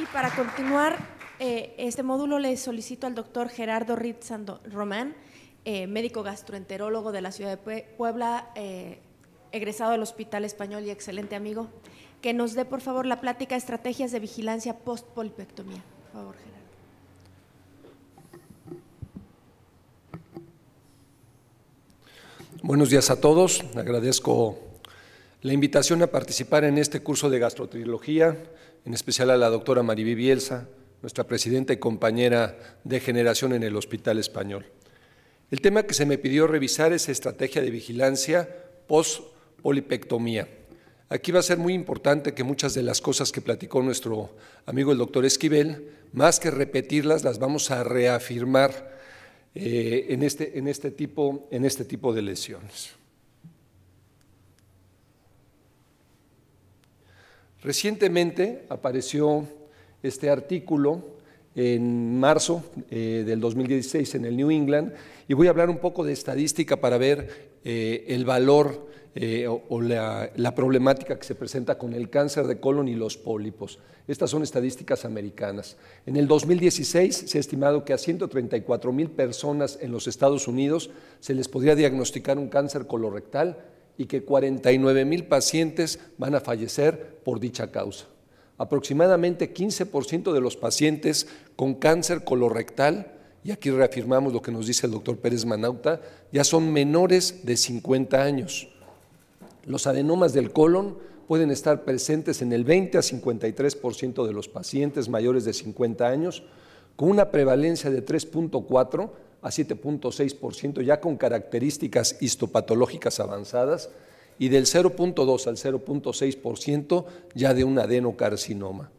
Y para continuar eh, este módulo le solicito al doctor Gerardo Ritz Román, eh, médico gastroenterólogo de la ciudad de Puebla, eh, egresado del Hospital Español y excelente amigo, que nos dé por favor la plática estrategias de vigilancia post-polipectomía. Por favor, Gerardo. Buenos días a todos. Agradezco la invitación a participar en este curso de gastrotrilogía, en especial a la doctora Mariví Bielsa, nuestra presidenta y compañera de generación en el Hospital Español. El tema que se me pidió revisar es estrategia de vigilancia post-polipectomía. Aquí va a ser muy importante que muchas de las cosas que platicó nuestro amigo el doctor Esquivel, más que repetirlas, las vamos a reafirmar eh, este, este en este tipo de lesiones. Recientemente apareció este artículo en marzo eh, del 2016 en el New England y voy a hablar un poco de estadística para ver eh, el valor eh, o, la, la, problemática que se presenta con el cáncer de colon y los pólipos. Estas son estadísticas americanas. En el 2016 se ha estimado que a 134 mil personas en los Estados Unidos se les podría diagnosticar un cáncer colorectal y que 49 mil pacientes van a fallecer por dicha causa. Aproximadamente 15% de los pacientes con cáncer colorectal, y aquí reafirmamos lo que nos dice el doctor Pérez Manauta, ya son menores de 50 años. Los adenomas del colon pueden estar presentes en el 20 a 53% de los pacientes mayores de 50 años, con una prevalencia de 3.4 a 7.6%, ya con características histopatológicas avanzadas, y del 0.2 al 0.6% ya de un adenocarcinoma.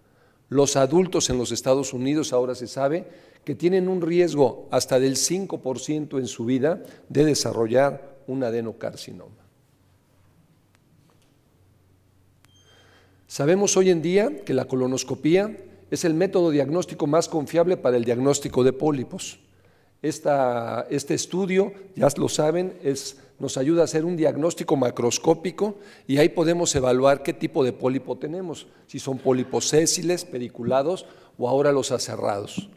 Los adultos en los Estados Unidos ahora se sabe que tienen un riesgo hasta del 5% en su vida de desarrollar un adenocarcinoma. Sabemos hoy en día que la colonoscopía es el método diagnóstico más confiable para el diagnóstico de pólipos este estudio, ya lo saben, nos ayuda a hacer un diagnóstico macroscópico y ahí podemos evaluar qué tipo de pólipo tenemos, si son pólipos sésiles, pediculados o ahora los aserrados.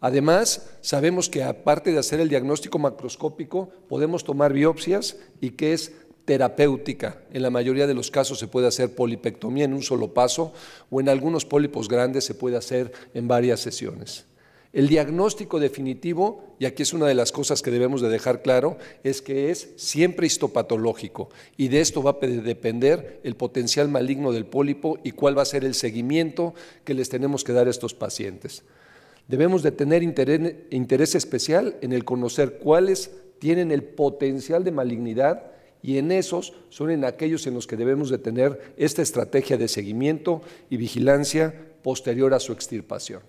Además, sabemos que aparte de hacer el diagnóstico macroscópico, podemos tomar biopsias y que es terapéutica. En la mayoría de los casos se puede hacer polipectomía en un solo paso o en algunos pólipos grandes se puede hacer en varias sesiones. El diagnóstico definitivo, y aquí es una de las cosas que debemos de dejar claro, es que es siempre histopatológico y de esto va a depender el potencial maligno del pólipo y cuál va a ser el seguimiento que les tenemos que dar a estos pacientes. Debemos de tener interés, especial en el conocer cuáles tienen el potencial de malignidad y en esos son en aquellos en los que debemos de tener esta estrategia de seguimiento y vigilancia posterior a su extirpación.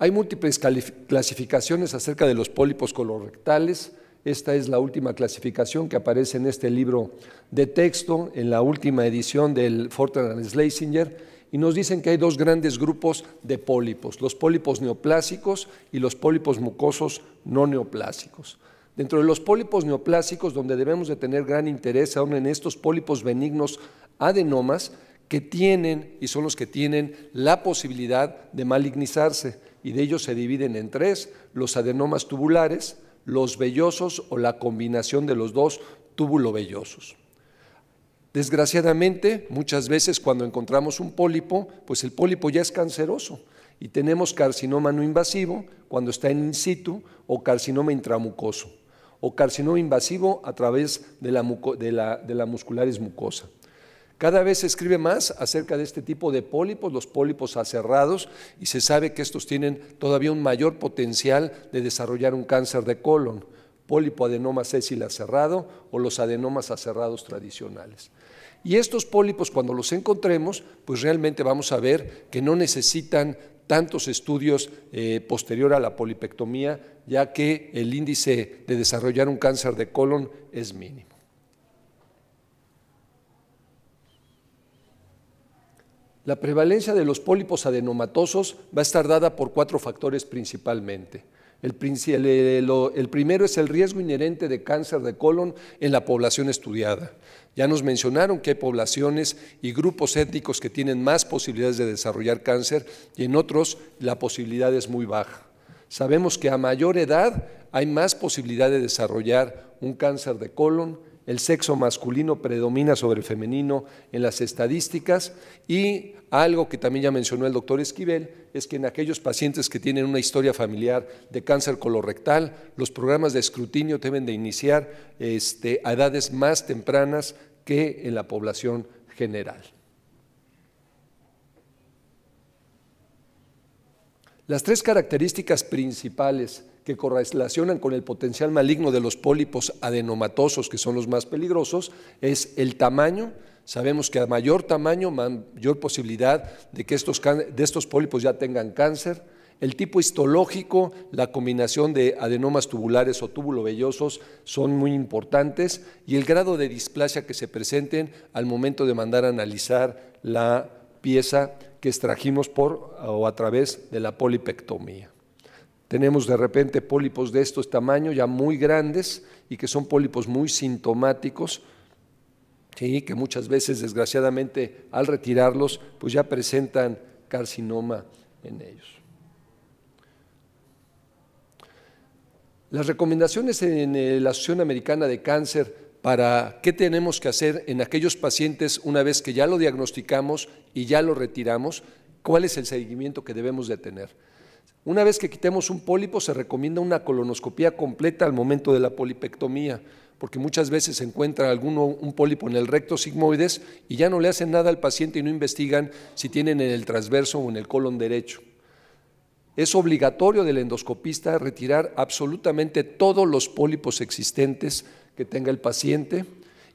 Hay múltiples clasificaciones acerca de los pólipos colorectales. Esta es la última clasificación que aparece en este libro de texto, en la última edición del Fortran Schlesinger, y nos dicen que hay dos grandes grupos de pólipos, los pólipos neoplásicos y los pólipos mucosos no neoplásicos. Dentro de los pólipos neoplásicos, donde debemos de tener gran interés, aún en estos pólipos benignos adenomas, que tienen y son los que tienen la posibilidad de malignizarse y de ellos se dividen en tres, los adenomas tubulares, los vellosos o la combinación de los dos túbulo-vellosos. Desgraciadamente, muchas veces cuando encontramos un pólipo, pues el pólipo ya es canceroso y tenemos carcinoma no invasivo cuando está en in situ o carcinoma intramucoso o carcinoma invasivo a través de la, de de la muscularis mucosa. Cada vez se escribe más acerca de este tipo de pólipos, los pólipos aserrados, y se sabe que estos tienen todavía un mayor potencial de desarrollar un cáncer de colon, pólipo adenoma sésil aserrado o los adenomas aserrados tradicionales. Y estos pólipos, cuando los encontremos, pues realmente vamos a ver que no necesitan tantos estudios eh, posterior a la polipectomía, ya que el índice de desarrollar un cáncer de colon es mínimo. La prevalencia de los pólipos adenomatosos va a estar dada por cuatro factores principalmente. Eh, el, primero es el riesgo inherente de cáncer de colon en la población estudiada. Ya nos mencionaron que hay poblaciones y grupos étnicos que tienen más posibilidades de desarrollar cáncer y en otros la posibilidad es muy baja. Sabemos que a mayor edad hay más posibilidad de desarrollar un cáncer de colon, el sexo masculino predomina sobre el femenino en las estadísticas y algo que también ya mencionó el doctor Esquivel es que en aquellos pacientes que tienen una historia familiar de cáncer colorectal, los programas de escrutinio deben de iniciar este, a edades más tempranas que en la población general. Las tres características principales que correlacionan con el potencial maligno de los pólipos adenomatosos, que son los más peligrosos, es el tamaño. Sabemos que a mayor tamaño, mayor posibilidad de que estos, de estos pólipos ya tengan cáncer, el tipo histológico, la combinación de adenomas tubulares o vellosos son muy importantes y el grado de displasia que se presenten al momento de mandar a analizar la pieza que extrajimos por o a través de la polipectomía. Tenemos de repente pólipos de estos tamaños, ya muy grandes, y que son pólipos muy sintomáticos, ¿sí? que muchas veces, desgraciadamente, al retirarlos, pues ya presentan carcinoma en ellos. Las recomendaciones en eh, la Asociación Americana de Cáncer para qué tenemos que hacer en aquellos pacientes una vez que ya lo diagnosticamos y ya lo retiramos, cuál es el seguimiento que debemos de tener. Una vez que quitemos un pólipo, se recomienda una colonoscopía completa al momento de la polipectomía, porque muchas veces se encuentra alguno, un pólipo en el recto sigmoides y ya no le hacen nada al paciente y no investigan si tienen en el transverso o en el colon derecho. Es obligatorio del endoscopista retirar absolutamente todos los pólipos existentes que tenga el paciente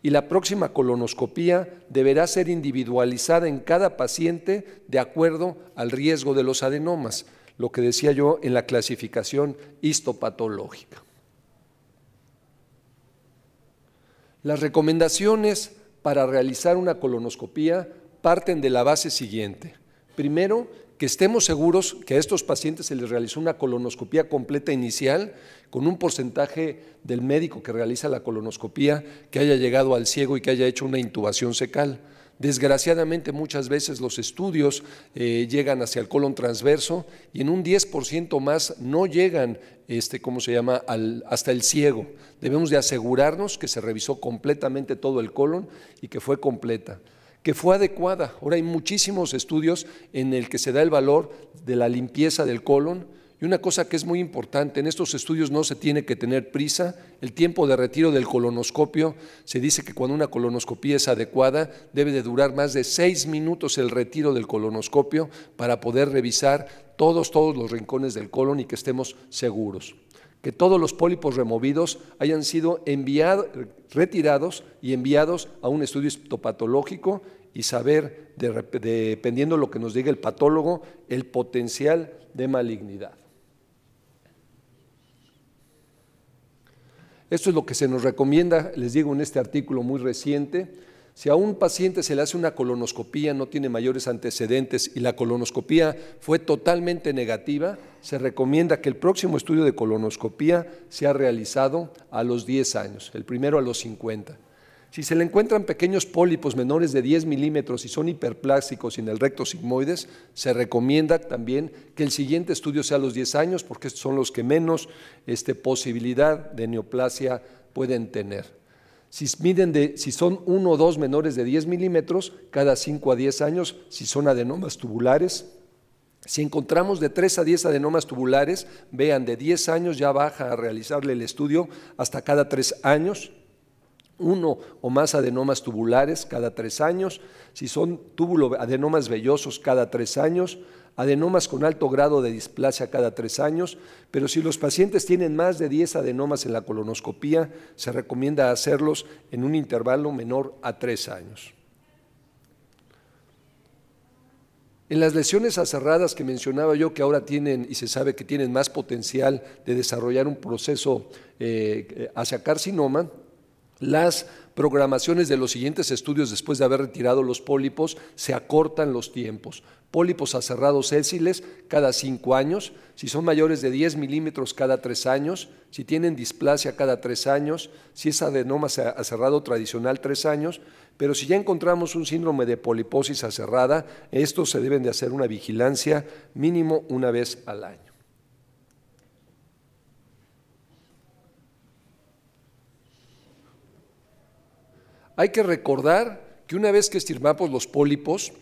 y la próxima colonoscopía deberá ser individualizada en cada paciente de acuerdo al riesgo de los adenomas lo que decía yo en la clasificación histopatológica. Las recomendaciones para realizar una colonoscopía parten de la base siguiente. Primero, que estemos seguros que a estos pacientes se les realizó una colonoscopía completa inicial con un porcentaje del médico que realiza la colonoscopía que haya llegado al ciego y que haya hecho una intubación secal. Desgraciadamente muchas veces los estudios eh, llegan hacia el colon transverso y en un 10% más no llegan, este, se llama?, hasta el ciego. Debemos de asegurarnos que se revisó completamente todo el colon y que fue completa que fue adecuada. Ahora hay muchísimos estudios en el que se da el valor de la limpieza del colon, y una cosa que es muy importante, en estos estudios no se tiene que tener prisa, el tiempo de retiro del colonoscopio, se dice que cuando una colonoscopía es adecuada, debe de durar más de seis minutos el retiro del colonoscopio para poder revisar todos, todos los rincones del colon y que estemos seguros que todos los pólipos removidos hayan sido retirados y enviados a un estudio histopatológico y saber, dependiendo de lo que nos diga el patólogo, el potencial de malignidad. Esto es lo que se nos recomienda, les digo en este artículo muy reciente. Si a un paciente se le hace una colonoscopía, no tiene mayores antecedentes y la colonoscopía fue totalmente negativa, se recomienda que el próximo estudio de colonoscopía sea realizado a los 10 años, el primero a los 50. Si se le encuentran pequeños pólipos menores de 10 milímetros y son hiperplásticos en el recto sigmoides, se recomienda también que el siguiente estudio sea a los 10 años, porque estos son los que menos este, posibilidad de neoplasia pueden tener. Si, miden si son uno o dos menores de 10 milímetros, cada 5 a 10 años, si son adenomas tubulares, si encontramos de 3 a 10 adenomas tubulares, vean, de 10 años ya baja a realizarle el estudio hasta cada 3 años uno o más adenomas tubulares cada tres años, si son adenomas vellosos cada tres años, adenomas con alto grado de displasia cada tres años, pero si los pacientes tienen más de 10 adenomas en la colonoscopía, se recomienda hacerlos en un intervalo menor a tres años. En las lesiones aserradas que mencionaba yo, que ahora tienen y se sabe que tienen más potencial de desarrollar un proceso hacia eh, eh, carcinoma, las programaciones de los siguientes estudios después de haber retirado los pólipos, se acortan los tiempos. Pólipos aserrados sésiles cada cinco años, si son mayores de 10 milímetros cada tres años, si tienen displasia cada tres años, si es adenoma aserrado tradicional tres años, pero si ya encontramos un síndrome de poliposis aserrada, estos se deben de hacer una vigilancia mínimo una vez al año. Hay que recordar que una vez que estirmamos los pólipos,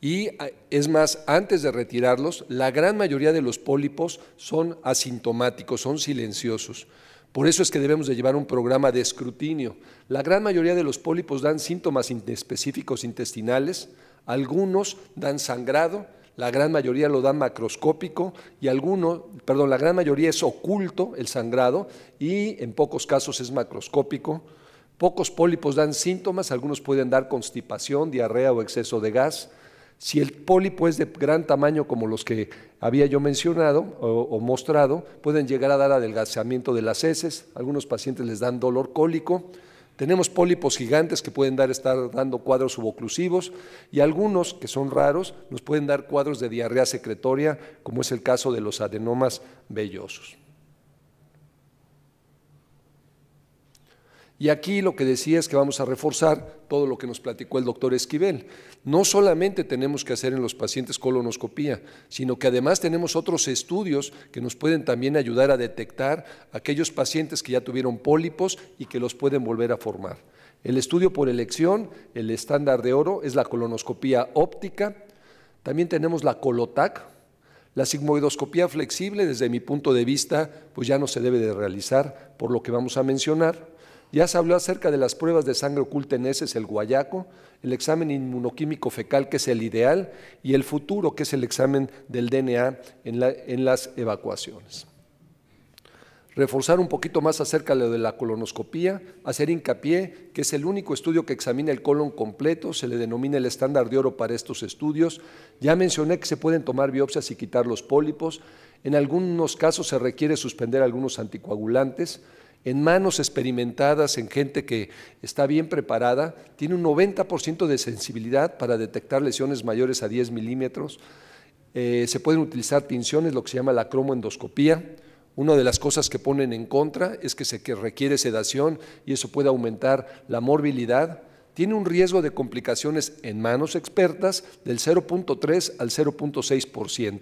y ah, es más, antes de retirarlos, la gran mayoría de los pólipos son asintomáticos, son silenciosos. Por eso es que debemos de llevar un programa de escrutinio. La gran mayoría de los pólipos dan síntomas específicos intestinales, algunos dan sangrado, la gran mayoría lo dan macroscópico y algunos, perdón, la gran mayoría es oculto el sangrado y en pocos casos es macroscópico. Pocos pólipos dan síntomas, algunos pueden dar constipación, diarrea o exceso de gas. Si el pólipo es de gran tamaño como los que había yo mencionado o, mostrado, pueden llegar a dar adelgazamiento de las heces, algunos pacientes les dan dolor cólico, tenemos pólipos gigantes que pueden dar, estar dando cuadros suboclusivos y algunos, que son raros, nos pueden dar cuadros de diarrea secretoria, como es el caso de los adenomas vellosos. Y aquí lo que decía es que vamos a reforzar todo lo que nos platicó el doctor Esquivel. No solamente tenemos que hacer en los pacientes colonoscopía, sino que además tenemos otros estudios que nos pueden también ayudar a detectar aquellos pacientes que ya tuvieron pólipos y que los pueden volver a formar. El estudio por elección, el estándar de oro, es la colonoscopía óptica. También tenemos la colotac. La sigmoidoscopía flexible, desde mi punto de vista, pues ya no se debe de realizar por lo que vamos a mencionar. Ya se habló acerca de las pruebas de sangre oculta en heces, el guayaco, el examen inmunoquímico fecal, que es el ideal, y el futuro, que es el examen del DNA en, las evacuaciones. Reforzar un poquito más acerca de de la colonoscopía, hacer hincapié que es el único estudio que examina el colon completo, se le denomina el estándar de oro para estos estudios. Ya mencioné que se pueden tomar biopsias y quitar los pólipos. En algunos casos se requiere suspender algunos anticoagulantes en manos experimentadas, en gente que está bien preparada, tiene un 90% de sensibilidad para detectar lesiones mayores a 10 milímetros. Eh, se pueden utilizar tinciones lo que se llama la cromoendoscopía. Una de las cosas que ponen en contra es que se requiere sedación y eso puede aumentar la morbilidad. Tiene un riesgo de complicaciones en manos expertas del 0.3 al 0.6%.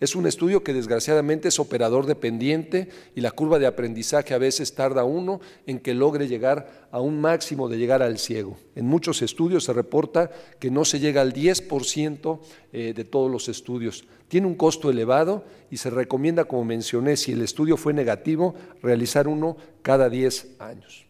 Es un estudio que desgraciadamente es operador dependiente y la curva de aprendizaje a veces tarda uno en que logre llegar a un máximo de llegar al ciego. En muchos estudios se reporta que no se llega al 10% eh, de todos los estudios. Tiene un costo elevado y se recomienda, como mencioné, si el estudio fue negativo, realizar uno cada 10 años.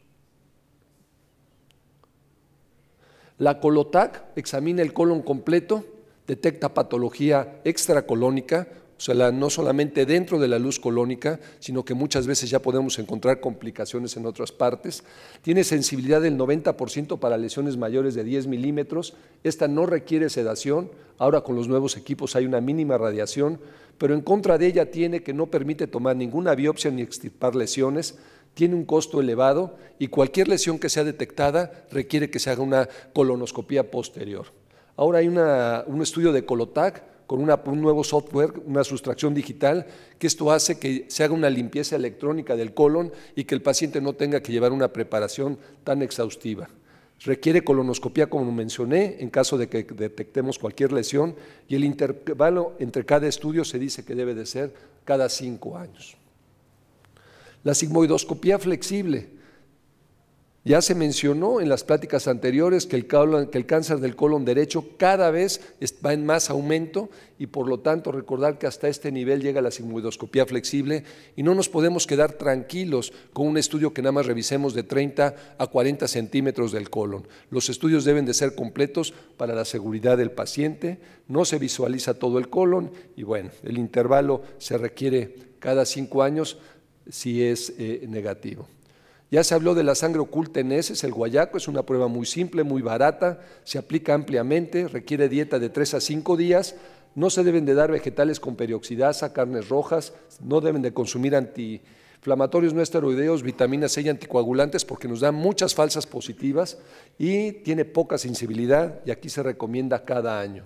La Colotac examina el colon completo detecta patología extracolónica, o sea, no solamente dentro de la luz colónica, sino que muchas veces ya podemos encontrar complicaciones en otras partes. Tiene sensibilidad del 90% para lesiones mayores de 10 milímetros. Esta no requiere sedación. Ahora con los nuevos equipos hay una mínima radiación, pero en contra de ella tiene que no permite tomar ninguna biopsia ni extirpar lesiones tiene un costo elevado y cualquier lesión que sea detectada requiere que se haga una colonoscopía posterior. Ahora hay un estudio de Colotac con un nuevo software, una sustracción digital, que esto hace que se haga una limpieza electrónica del colon y que el paciente no tenga que llevar una preparación tan exhaustiva. Requiere colonoscopía, como mencioné, en caso de que detectemos cualquier lesión, y el intervalo entre cada estudio se dice que debe de ser cada cinco años. La sigmoidoscopía flexible ya se mencionó en las pláticas anteriores que el, cáncer del colon derecho cada vez va en más aumento y por lo tanto recordar que hasta este nivel llega la sigmoidoscopía flexible y no nos podemos quedar tranquilos con un estudio que nada más revisemos de 30 a 40 centímetros del colon. Los estudios deben de ser completos para la seguridad del paciente, no se visualiza todo el colon y bueno, el intervalo se requiere cada cinco años si es eh, negativo. Ya se habló de la sangre oculta en heces, el guayaco es una prueba muy simple, muy barata, se aplica ampliamente, requiere dieta de 3 a 5 días, no se deben de dar vegetales con peroxidasa, carnes rojas, no deben de consumir antiinflamatorios no esteroideos, vitaminas C y anticoagulantes porque nos dan muchas falsas positivas y tiene poca sensibilidad y aquí se recomienda cada año.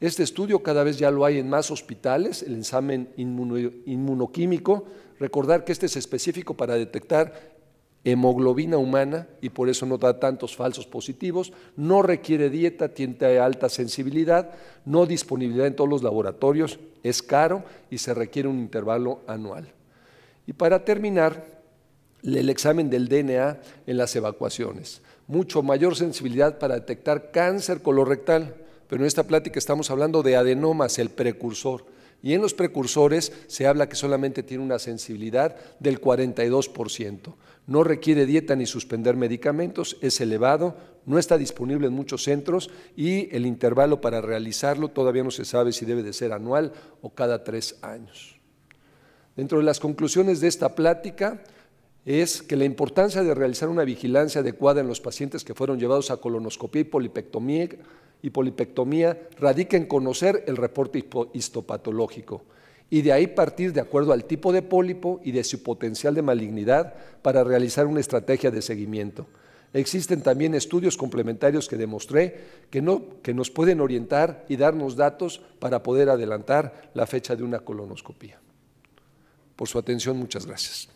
Este estudio cada vez ya lo hay en más hospitales, el examen inmunoquímico. Recordar que este es específico para detectar hemoglobina humana y por eso no da tantos falsos positivos, no requiere dieta, tiene alta sensibilidad, no disponibilidad en todos los laboratorios, es caro y se requiere un intervalo anual. Y para terminar, el examen del DNA en las evacuaciones, mucho mayor sensibilidad para detectar cáncer colorectal, pero en esta plática estamos hablando de adenomas, el precursor. Y en los precursores se habla que solamente tiene una sensibilidad del 42%. No requiere dieta ni suspender medicamentos, es elevado, no está disponible en muchos centros y el intervalo para realizarlo todavía no se sabe si debe de ser anual o cada tres años. Dentro de las conclusiones de esta plática, es que la importancia de realizar una vigilancia adecuada en los pacientes que fueron llevados a colonoscopía y polipectomía, y radica en conocer el reporte histopatológico y de ahí partir de acuerdo al tipo de pólipo y de su potencial de malignidad para realizar una estrategia de seguimiento. Existen también estudios complementarios que demostré que, que nos pueden orientar y darnos datos para poder adelantar la fecha de una colonoscopía. Por su atención, muchas gracias.